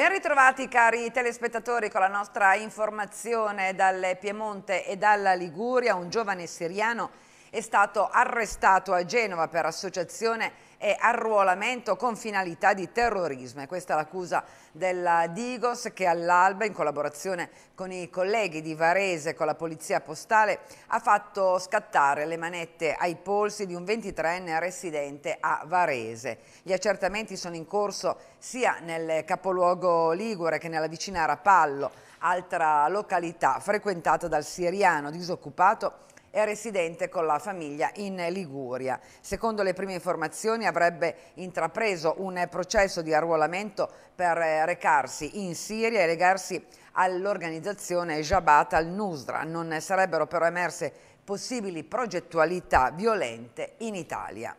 Ben ritrovati cari telespettatori con la nostra informazione dal Piemonte e dalla Liguria, un giovane siriano è stato arrestato a Genova per associazione e arruolamento con finalità di terrorismo. E questa è l'accusa della Digos che all'alba, in collaborazione con i colleghi di Varese e con la polizia postale, ha fatto scattare le manette ai polsi di un 23enne residente a Varese. Gli accertamenti sono in corso sia nel capoluogo Ligure che nella vicina Rapallo, altra località frequentata dal siriano disoccupato è residente con la famiglia in Liguria. Secondo le prime informazioni avrebbe intrapreso un processo di arruolamento per recarsi in Siria e legarsi all'organizzazione Jabhat al-Nusra. Non sarebbero però emerse possibili progettualità violente in Italia.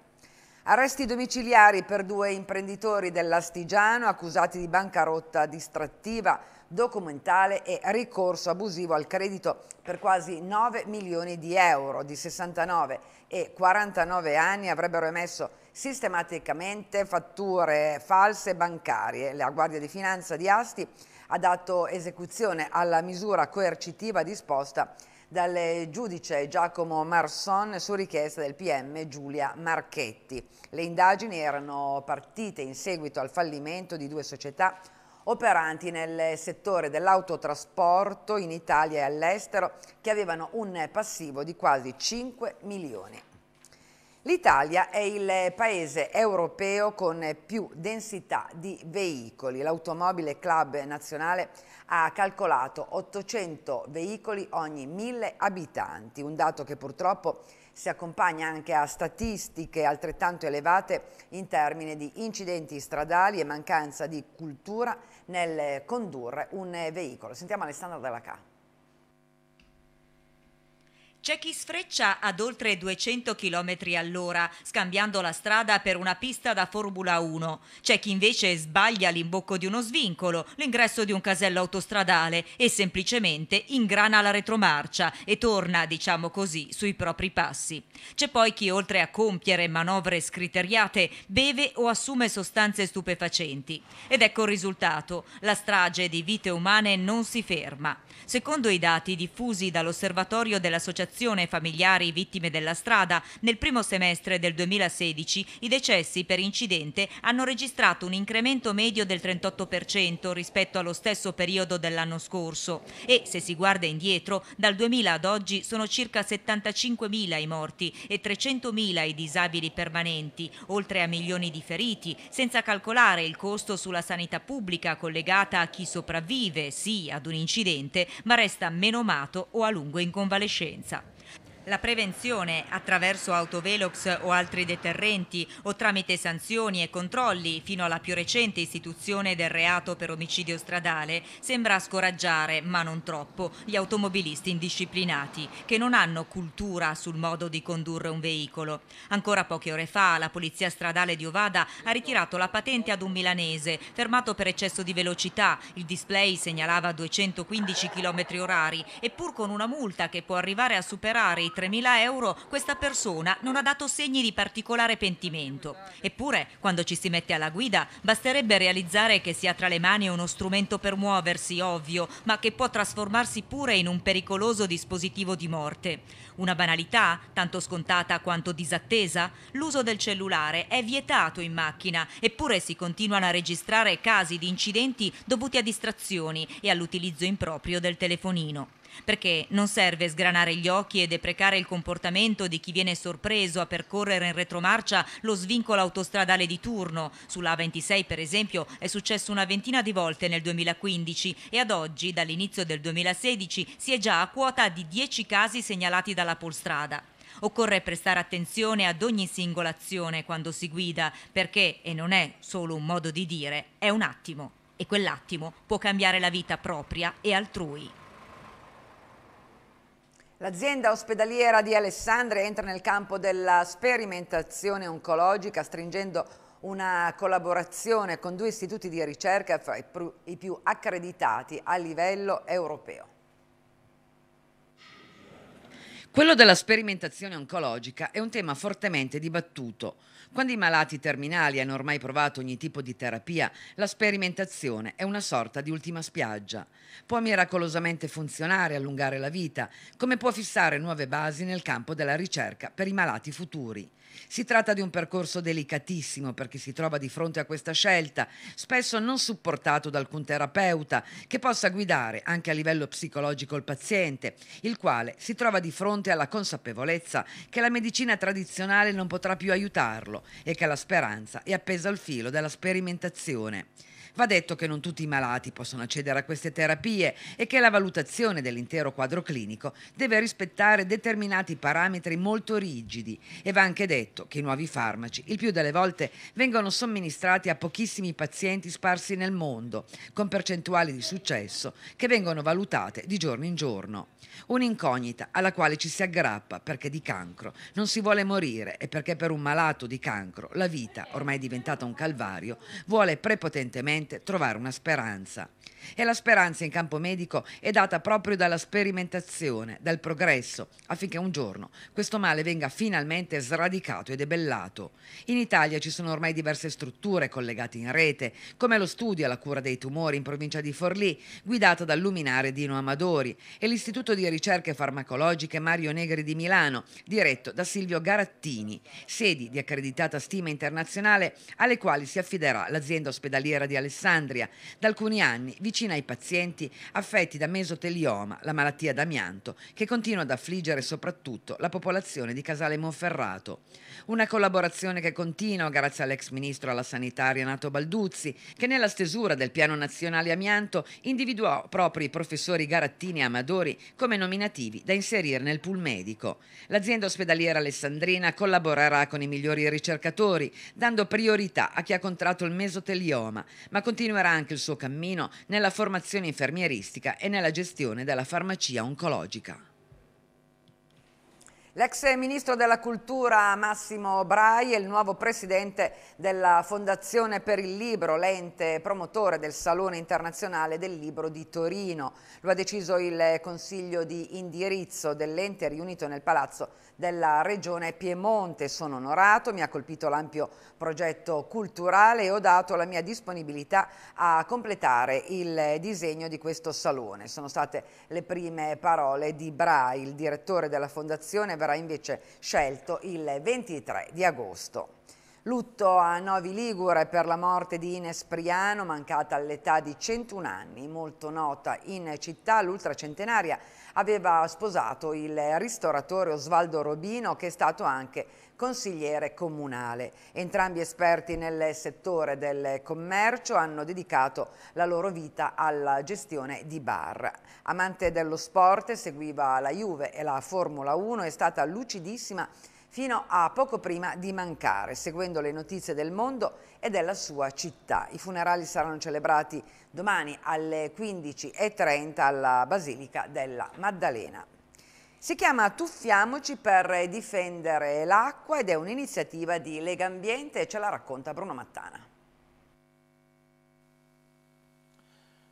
Arresti domiciliari per due imprenditori dell'Astigiano accusati di bancarotta distrattiva documentale e ricorso abusivo al credito per quasi 9 milioni di euro di 69 e 49 anni avrebbero emesso sistematicamente fatture false bancarie. La Guardia di Finanza di Asti ha dato esecuzione alla misura coercitiva disposta dal giudice Giacomo Marson su richiesta del PM Giulia Marchetti. Le indagini erano partite in seguito al fallimento di due società operanti nel settore dell'autotrasporto in Italia e all'estero che avevano un passivo di quasi 5 milioni. L'Italia è il paese europeo con più densità di veicoli. L'Automobile Club Nazionale ha calcolato 800 veicoli ogni 1000 abitanti, un dato che purtroppo è si accompagna anche a statistiche altrettanto elevate in termini di incidenti stradali e mancanza di cultura nel condurre un veicolo. Sentiamo Alessandra Dalla Ca. C'è chi sfreccia ad oltre 200 km all'ora, scambiando la strada per una pista da Formula 1. C'è chi invece sbaglia l'imbocco di uno svincolo, l'ingresso di un casello autostradale e semplicemente ingrana la retromarcia e torna, diciamo così, sui propri passi. C'è poi chi oltre a compiere manovre scriteriate, beve o assume sostanze stupefacenti. Ed ecco il risultato, la strage di vite umane non si ferma. Secondo i dati diffusi dall'Osservatorio dell'Associazione associazione familiari vittime della strada, nel primo semestre del 2016 i decessi per incidente hanno registrato un incremento medio del 38% rispetto allo stesso periodo dell'anno scorso e, se si guarda indietro, dal 2000 ad oggi sono circa 75.000 i morti e 300.000 i disabili permanenti, oltre a milioni di feriti, senza calcolare il costo sulla sanità pubblica collegata a chi sopravvive, sì, ad un incidente, ma resta menomato o a lungo in convalescenza. La prevenzione attraverso autovelox o altri deterrenti o tramite sanzioni e controlli fino alla più recente istituzione del reato per omicidio stradale sembra scoraggiare, ma non troppo, gli automobilisti indisciplinati che non hanno cultura sul modo di condurre un veicolo. Ancora poche ore fa la polizia stradale di Ovada ha ritirato la patente ad un milanese fermato per eccesso di velocità. Il display segnalava 215 km orari eppur con una multa che può arrivare a superare i 3.000 euro, questa persona non ha dato segni di particolare pentimento. Eppure, quando ci si mette alla guida, basterebbe realizzare che si ha tra le mani uno strumento per muoversi, ovvio, ma che può trasformarsi pure in un pericoloso dispositivo di morte. Una banalità, tanto scontata quanto disattesa? L'uso del cellulare è vietato in macchina, eppure si continuano a registrare casi di incidenti dovuti a distrazioni e all'utilizzo improprio del telefonino. Perché non serve sgranare gli occhi e deprecare ricercare il comportamento di chi viene sorpreso a percorrere in retromarcia lo svincolo autostradale di turno. Sulla A26 per esempio è successo una ventina di volte nel 2015 e ad oggi dall'inizio del 2016 si è già a quota di 10 casi segnalati dalla polstrada. Occorre prestare attenzione ad ogni singola azione quando si guida perché, e non è solo un modo di dire, è un attimo e quell'attimo può cambiare la vita propria e altrui. L'azienda ospedaliera di Alessandria entra nel campo della sperimentazione oncologica stringendo una collaborazione con due istituti di ricerca fra i più accreditati a livello europeo. Quello della sperimentazione oncologica è un tema fortemente dibattuto quando i malati terminali hanno ormai provato ogni tipo di terapia, la sperimentazione è una sorta di ultima spiaggia. Può miracolosamente funzionare, allungare la vita, come può fissare nuove basi nel campo della ricerca per i malati futuri. Si tratta di un percorso delicatissimo per chi si trova di fronte a questa scelta, spesso non supportato da alcun terapeuta che possa guidare anche a livello psicologico il paziente, il quale si trova di fronte alla consapevolezza che la medicina tradizionale non potrà più aiutarlo e che la speranza è appesa al filo della sperimentazione. Va detto che non tutti i malati possono accedere a queste terapie e che la valutazione dell'intero quadro clinico deve rispettare determinati parametri molto rigidi e va anche detto che i nuovi farmaci il più delle volte vengono somministrati a pochissimi pazienti sparsi nel mondo, con percentuali di successo che vengono valutate di giorno in giorno. Un'incognita alla quale ci si aggrappa perché di cancro non si vuole morire e perché per un malato di cancro la vita, ormai diventata un calvario, vuole prepotentemente finalmente trovare una speranza. E la speranza in campo medico è data proprio dalla sperimentazione, dal progresso, affinché un giorno questo male venga finalmente sradicato e debellato. In Italia ci sono ormai diverse strutture collegate in rete, come lo studio alla cura dei tumori in provincia di Forlì, guidata dal luminare Dino Amadori, e l'Istituto di ricerche farmacologiche Mario Negri di Milano, diretto da Silvio Garattini, sedi di accreditata stima internazionale alle quali si affiderà l'azienda ospedaliera di Alessandria Alessandria da alcuni anni vicina ai pazienti affetti da mesotelioma, la malattia d'amianto, che continua ad affliggere soprattutto la popolazione di Casale Monferrato. Una collaborazione che continua grazie all'ex ministro alla sanità Renato Balduzzi, che nella stesura del piano nazionale amianto individuò proprio i professori Garattini e Amadori come nominativi da inserire nel pool medico. L'azienda ospedaliera alessandrina collaborerà con i migliori ricercatori, dando priorità a chi ha contratto il mesotelioma, ma continuerà anche il suo cammino nella formazione infermieristica e nella gestione della farmacia oncologica. L'ex ministro della cultura Massimo Brai e il nuovo presidente della Fondazione per il Libro, l'ente promotore del Salone Internazionale del Libro di Torino. Lo ha deciso il consiglio di indirizzo dell'ente riunito nel Palazzo della regione Piemonte. Sono onorato, mi ha colpito l'ampio progetto culturale e ho dato la mia disponibilità a completare il disegno di questo salone. Sono state le prime parole di Brai, il direttore della fondazione verrà invece scelto il 23 di agosto. Lutto a Novi Ligure per la morte di Ines Priano, mancata all'età di 101 anni, molto nota in città, l'ultracentenaria aveva sposato il ristoratore Osvaldo Robino che è stato anche consigliere comunale. Entrambi esperti nel settore del commercio hanno dedicato la loro vita alla gestione di bar. Amante dello sport, seguiva la Juve e la Formula 1, è stata lucidissima fino a poco prima di mancare, seguendo le notizie del mondo e della sua città. I funerali saranno celebrati domani alle 15.30 alla Basilica della Maddalena. Si chiama Tuffiamoci per difendere l'acqua ed è un'iniziativa di Lega Ambiente e ce la racconta Bruno Mattana.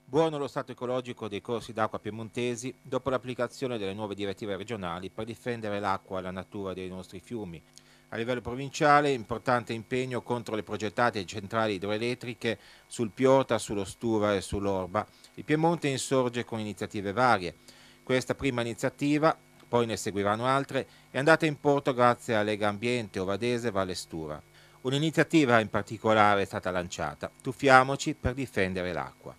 Buono lo stato ecologico dei corsi d'acqua piemontesi dopo l'applicazione delle nuove direttive regionali per difendere l'acqua e la natura dei nostri fiumi. A livello provinciale, importante impegno contro le progettate centrali idroelettriche sul Piota, sullo Stura e sull'Orba. Il Piemonte insorge con iniziative varie. Questa prima iniziativa, poi ne seguiranno altre, è andata in porto grazie a Lega Ambiente, Ovadese e Stura. Un'iniziativa in particolare è stata lanciata, Tuffiamoci per difendere l'acqua.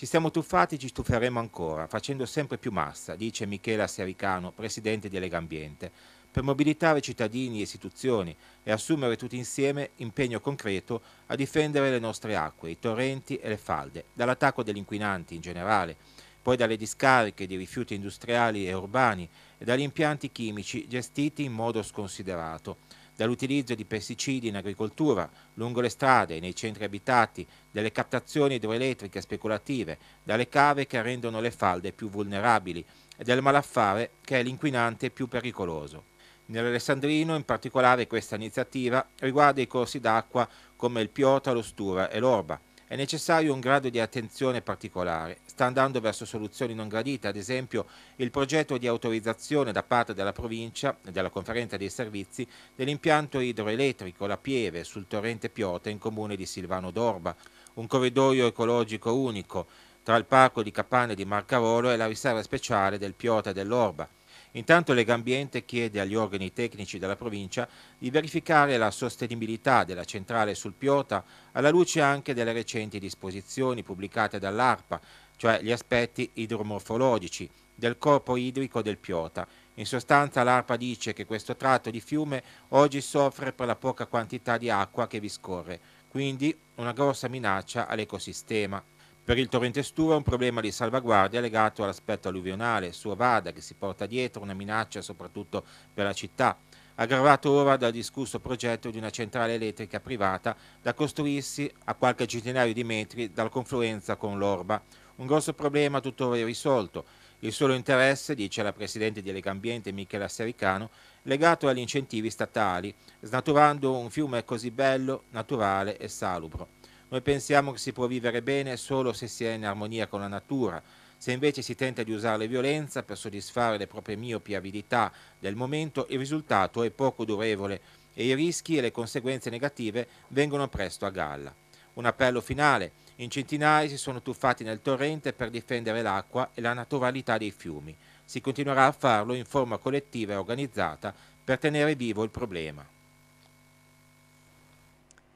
Ci siamo tuffati e ci tufferemo ancora, facendo sempre più massa, dice Michela Sericano, presidente di Lega Ambiente, per mobilitare cittadini e istituzioni e assumere tutti insieme impegno concreto a difendere le nostre acque, i torrenti e le falde, dall'attacco degli inquinanti in generale, poi dalle discariche di rifiuti industriali e urbani e dagli impianti chimici gestiti in modo sconsiderato dall'utilizzo di pesticidi in agricoltura, lungo le strade e nei centri abitati, dalle captazioni idroelettriche speculative, dalle cave che rendono le falde più vulnerabili e dal malaffare che è l'inquinante più pericoloso. Nell'Alessandrino in particolare questa iniziativa riguarda i corsi d'acqua come il Piota, l'Ostura e l'Orba, è necessario un grado di attenzione particolare. Sta andando verso soluzioni non gradite, ad esempio il progetto di autorizzazione da parte della provincia e della conferenza dei servizi dell'impianto idroelettrico La Pieve sul torrente Piota in comune di Silvano d'Orba, un corridoio ecologico unico tra il parco di Capanne di Marcavolo e la riserva speciale del Piota dell'Orba Intanto Legambiente chiede agli organi tecnici della provincia di verificare la sostenibilità della centrale sul Piota alla luce anche delle recenti disposizioni pubblicate dall'ARPA, cioè gli aspetti idromorfologici del corpo idrico del Piota. In sostanza l'ARPA dice che questo tratto di fiume oggi soffre per la poca quantità di acqua che vi scorre, quindi una grossa minaccia all'ecosistema. Per il torrente Stura un problema di salvaguardia legato all'aspetto alluvionale sua vada che si porta dietro una minaccia soprattutto per la città, aggravato ora dal discusso progetto di una centrale elettrica privata da costruirsi a qualche centinaio di metri dalla confluenza con l'Orba. Un grosso problema tuttora irrisolto. Il solo interesse, dice la Presidente di Legambiente Michela Sericano, legato agli incentivi statali, snaturando un fiume così bello, naturale e salubro. Noi pensiamo che si può vivere bene solo se si è in armonia con la natura. Se invece si tenta di usare la violenza per soddisfare le proprie miopi avidità del momento, il risultato è poco durevole e i rischi e le conseguenze negative vengono presto a galla. Un appello finale. In centinaia si sono tuffati nel torrente per difendere l'acqua e la naturalità dei fiumi. Si continuerà a farlo in forma collettiva e organizzata per tenere vivo il problema.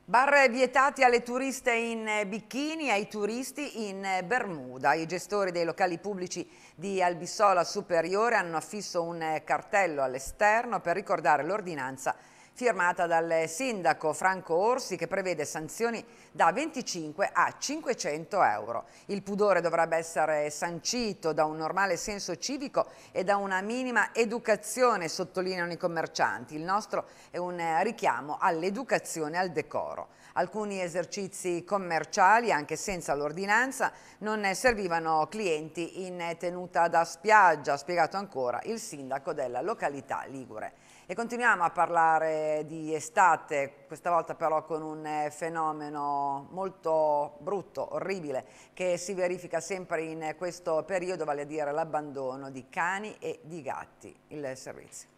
Bar vietati alle turiste in eh, bikini e ai turisti in eh, Bermuda. I gestori dei locali pubblici di Albissola Superiore hanno affisso un eh, cartello all'esterno per ricordare l'ordinanza firmata dal sindaco Franco Orsi che prevede sanzioni da 25 a 500 euro. Il pudore dovrebbe essere sancito da un normale senso civico e da una minima educazione, sottolineano i commercianti. Il nostro è un richiamo all'educazione e al decoro. Alcuni esercizi commerciali, anche senza l'ordinanza, non servivano clienti in tenuta da spiaggia, ha spiegato ancora il sindaco della località Ligure. E continuiamo a parlare di estate, questa volta però con un eh, fenomeno molto brutto, orribile, che si verifica sempre in questo periodo, vale a dire l'abbandono di cani e di gatti. Il servizio.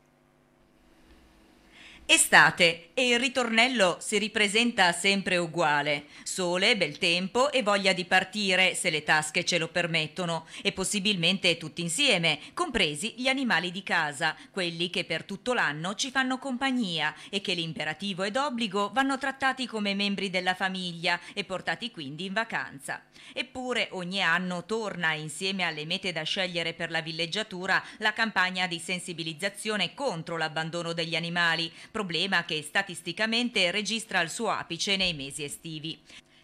Estate e il ritornello si ripresenta sempre uguale. Sole, bel tempo e voglia di partire se le tasche ce lo permettono e possibilmente tutti insieme, compresi gli animali di casa, quelli che per tutto l'anno ci fanno compagnia e che l'imperativo ed obbligo vanno trattati come membri della famiglia e portati quindi in vacanza. Eppure ogni anno torna insieme alle mete da scegliere per la villeggiatura la campagna di sensibilizzazione contro l'abbandono degli animali problema che statisticamente registra il suo apice nei mesi estivi.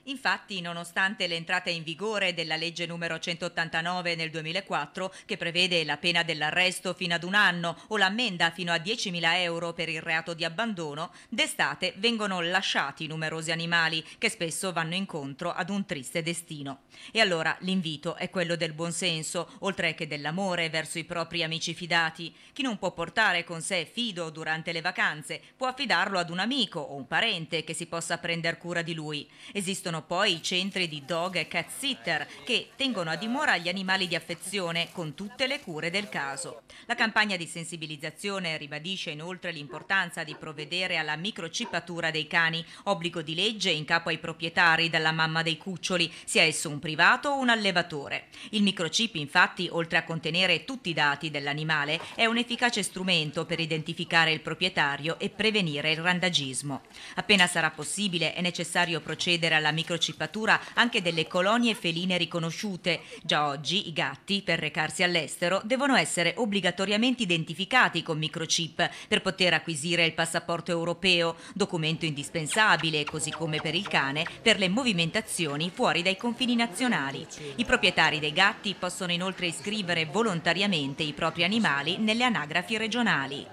Infatti, nonostante l'entrata in vigore della legge numero 189 nel 2004, che prevede la pena dell'arresto fino ad un anno o l'ammenda fino a 10.000 euro per il reato di abbandono, d'estate vengono lasciati numerosi animali che spesso vanno incontro ad un triste destino. E allora l'invito è quello del buonsenso, oltre che dell'amore verso i propri amici fidati. Chi non può portare con sé fido durante le vacanze può affidarlo ad un amico o un parente che si possa prendere cura di lui. Esistono esistono poi i centri di dog e cat sitter che tengono a dimora gli animali di affezione con tutte le cure del caso. La campagna di sensibilizzazione ribadisce inoltre l'importanza di provvedere alla microcippatura dei cani, obbligo di legge in capo ai proprietari dalla mamma dei cuccioli, sia esso un privato o un allevatore. Il microchip infatti, oltre a contenere tutti i dati dell'animale, è un efficace strumento per identificare il proprietario e prevenire il randagismo. Appena sarà possibile è necessario procedere alla microcippatura microchipatura anche delle colonie feline riconosciute. Già oggi i gatti, per recarsi all'estero, devono essere obbligatoriamente identificati con microchip per poter acquisire il passaporto europeo, documento indispensabile, così come per il cane, per le movimentazioni fuori dai confini nazionali. I proprietari dei gatti possono inoltre iscrivere volontariamente i propri animali nelle anagrafi regionali.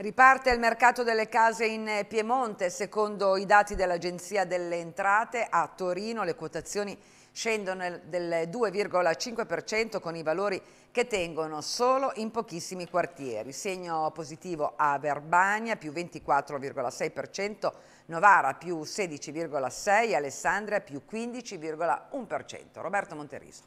Riparte il mercato delle case in eh, Piemonte, secondo i dati dell'Agenzia delle Entrate a Torino le quotazioni scendono del 2,5% con i valori che tengono solo in pochissimi quartieri. Segno positivo a Verbania più 24,6%, Novara più 16,6%, Alessandria più 15,1%. Roberto Monteriso.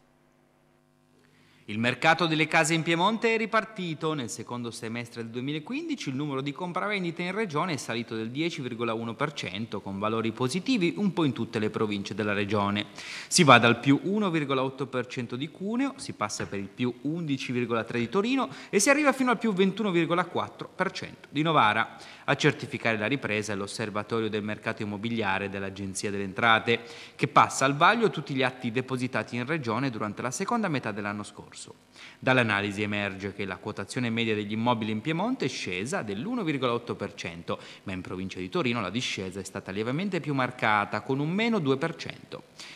Il mercato delle case in Piemonte è ripartito. Nel secondo semestre del 2015 il numero di compravendite in regione è salito del 10,1% con valori positivi un po' in tutte le province della regione. Si va dal più 1,8% di Cuneo, si passa per il più 11,3% di Torino e si arriva fino al più 21,4% di Novara. A certificare la ripresa è l'osservatorio del mercato immobiliare dell'Agenzia delle Entrate che passa al vaglio tutti gli atti depositati in regione durante la seconda metà dell'anno scorso corso. Dall'analisi emerge che la quotazione media degli immobili in Piemonte è scesa dell'1,8%, ma in provincia di Torino la discesa è stata lievemente più marcata, con un meno 2%.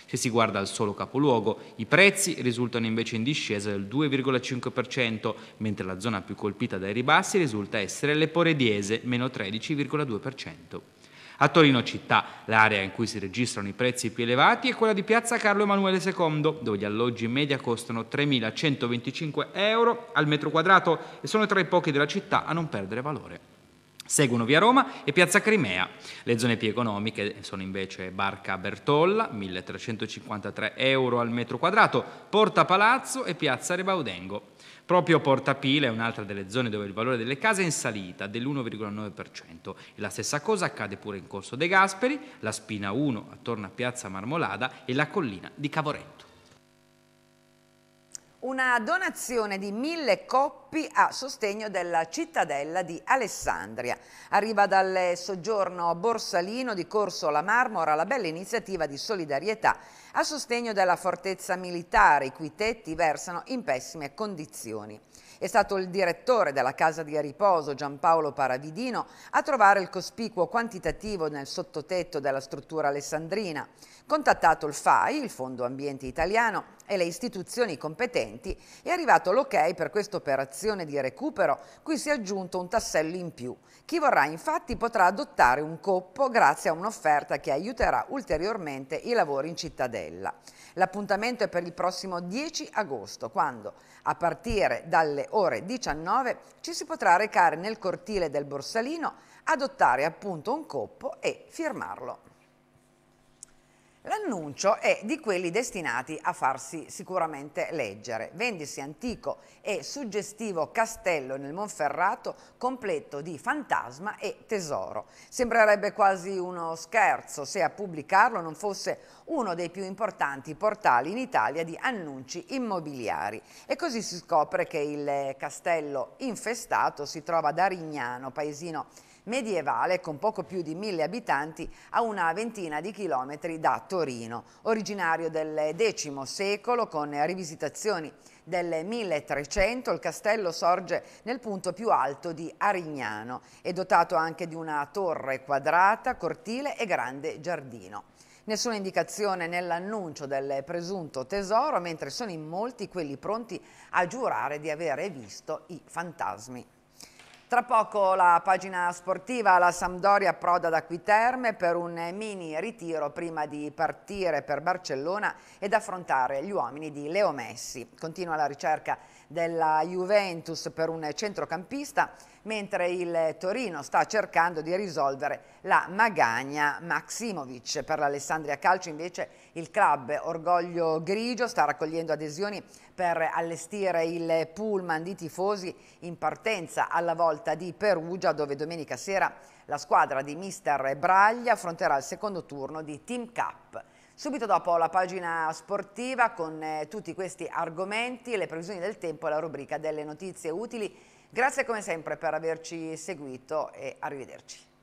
Se si guarda al solo capoluogo, i prezzi risultano invece in discesa del 2,5%, mentre la zona più colpita dai ribassi risulta essere le Leporediese, meno 13,2%. A Torino città l'area in cui si registrano i prezzi più elevati è quella di Piazza Carlo Emanuele II, dove gli alloggi in media costano 3.125 euro al metro quadrato e sono tra i pochi della città a non perdere valore. Seguono via Roma e piazza Crimea. Le zone più economiche sono invece Barca Bertolla, 1353 euro al metro quadrato, Porta Palazzo e piazza Rebaudengo. Proprio Porta Pile è un'altra delle zone dove il valore delle case è in salita dell'1,9% e la stessa cosa accade pure in Corso De Gasperi, la Spina 1 attorno a piazza Marmolada e la collina di Cavoretto una donazione di mille coppi a sostegno della cittadella di Alessandria. Arriva dal soggiorno borsalino di Corso La Marmora la bella iniziativa di solidarietà a sostegno della fortezza militare i cui tetti versano in pessime condizioni. È stato il direttore della casa di riposo Giampaolo Paravidino a trovare il cospicuo quantitativo nel sottotetto della struttura alessandrina. Contattato il FAI, il Fondo Ambiente Italiano, e le istituzioni competenti, è arrivato l'ok per questa operazione di recupero, cui si è aggiunto un tassello in più. Chi vorrà infatti potrà adottare un coppo grazie a un'offerta che aiuterà ulteriormente i lavori in cittadella. L'appuntamento è per il prossimo 10 agosto, quando a partire dalle ore 19 ci si potrà recare nel cortile del Borsalino, adottare appunto un coppo e firmarlo. L'annuncio è di quelli destinati a farsi sicuramente leggere. Vendisi antico e suggestivo castello nel Monferrato completo di fantasma e tesoro. Sembrerebbe quasi uno scherzo se a pubblicarlo non fosse uno dei più importanti portali in Italia di annunci immobiliari. E così si scopre che il castello infestato si trova ad Arignano, paesino medievale con poco più di mille abitanti a una ventina di chilometri da Torino. Originario del X secolo con rivisitazioni del 1300 il castello sorge nel punto più alto di Arignano. È dotato anche di una torre quadrata, cortile e grande giardino. Nessuna indicazione nell'annuncio del presunto tesoro, mentre sono in molti quelli pronti a giurare di avere visto i fantasmi. Tra poco la pagina sportiva, la Sampdoria approda ad terme per un mini ritiro prima di partire per Barcellona ed affrontare gli uomini di Leo Messi. Continua la ricerca della Juventus per un centrocampista, mentre il Torino sta cercando di risolvere la magagna Maksimovic. Per l'Alessandria Calcio invece il club Orgoglio Grigio sta raccogliendo adesioni per allestire il pullman di tifosi in partenza alla volta di Perugia dove domenica sera la squadra di mister Braglia affronterà il secondo turno di Team Cup. Subito dopo la pagina sportiva con eh, tutti questi argomenti, le previsioni del tempo e la rubrica delle notizie utili. Grazie come sempre per averci seguito e arrivederci.